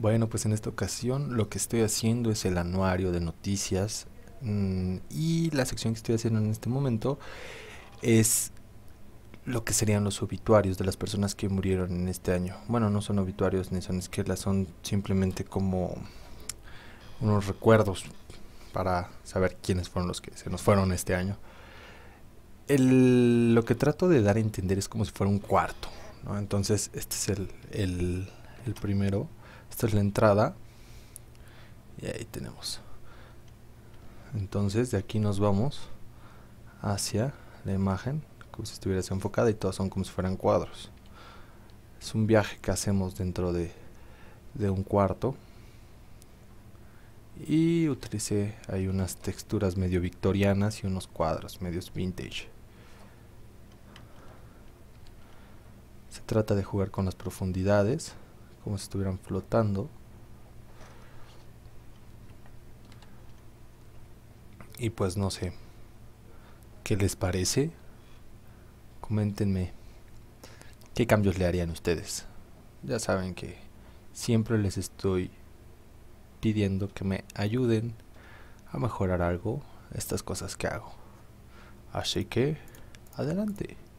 Bueno, pues en esta ocasión lo que estoy haciendo es el anuario de noticias mm, y la sección que estoy haciendo en este momento es lo que serían los obituarios de las personas que murieron en este año. Bueno, no son obituarios ni son esquelas, son simplemente como unos recuerdos para saber quiénes fueron los que se nos fueron este año. lo que trato de dar a entender es como si fuera un cuarto. Entonces, este es el, el primero. Esta es la entrada. Y ahí tenemos. Entonces de aquí nos vamos hacia la imagen, como si estuviera enfocada y todas son como si fueran cuadros. Es un viaje que hacemos dentro de, de un cuarto. Y utilicé hay unas texturas medio victorianas y unos cuadros medios vintage. Se trata de jugar con las profundidades como si estuvieran flotando. Y pues no sé, ¿qué les parece? Coméntenme qué cambios le harían ustedes. Ya saben que siempre les estoy pidiendo que me ayuden a mejorar algo estas cosas que hago. Así que, adelante.